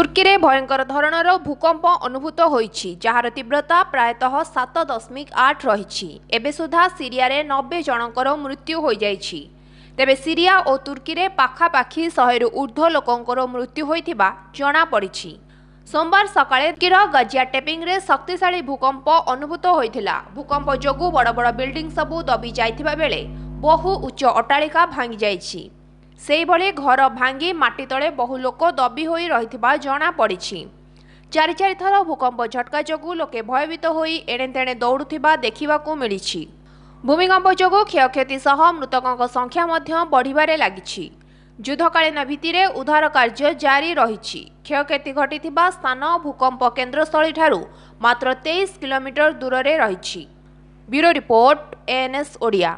তুর্কিরে ভয়ঙ্কর ধরনের ভূকম্প অনুভূত হয়েছে যার তীব্রতা প্রায়ত সাত দশমিক আট রয়েছে এবে সুদ্ধা সিরিয়ার নবে জনকর মৃত্যু হয়ে যাই তেবে সিরিয়া ও তুর্কিরে পাখাপাখি শহের ঊর্ধ্ব লোকঙ্কর মৃত্যু হয়ে জনাপড়ি সোমবার সকালে তুর্কির গজিয়া টেপিংরে শক্তিশালী ভূকম্প অনুভূত হয়েছিল ভূকম্প যোগু বড় বড় বিল্ডিং সবু দবি যাই বেড়ে বহু উচ্চ অট্টাড়িকা ভাঙ্গি যাই ସେହିଭଳି ଘର ଭାଙ୍ଗି ମାଟି ତଳେ ବହୁ ଲୋକ ଦବି ହୋଇ ରହିଥିବା ଜଣାପଡ଼ିଛି ଚାରି ଚାରିଥର ଭୂକମ୍ପ ଝଟକା ଯୋଗୁଁ ଲୋକେ ଭୟଭୀତ ହୋଇ ଏଣେତେଣେ ଦୌଡ଼ୁଥିବା ଦେଖିବାକୁ ମିଳିଛି ଭୂମିକମ୍ପ ଯୋଗୁଁ କ୍ଷୟକ୍ଷତି ସହ ମୃତକଙ୍କ ସଂଖ୍ୟା ମଧ୍ୟ ବଢ଼ିବାରେ ଲାଗିଛି ଯୁଦ୍ଧକାଳୀନ ଭିତ୍ତିରେ ଉଦ୍ଧାର କାର୍ଯ୍ୟ ଜାରି ରହିଛି କ୍ଷୟକ୍ଷତି ଘଟିଥିବା ସ୍ଥାନ ଭୂକମ୍ପ କେନ୍ଦ୍ରସ୍ଥଳୀଠାରୁ ମାତ୍ର ତେଇଶ କିଲୋମିଟର ଦୂରରେ ରହିଛି ବ୍ୟୁରୋ ରିପୋର୍ଟ ଏଏନ୍ଏସ୍ ଓଡ଼ିଆ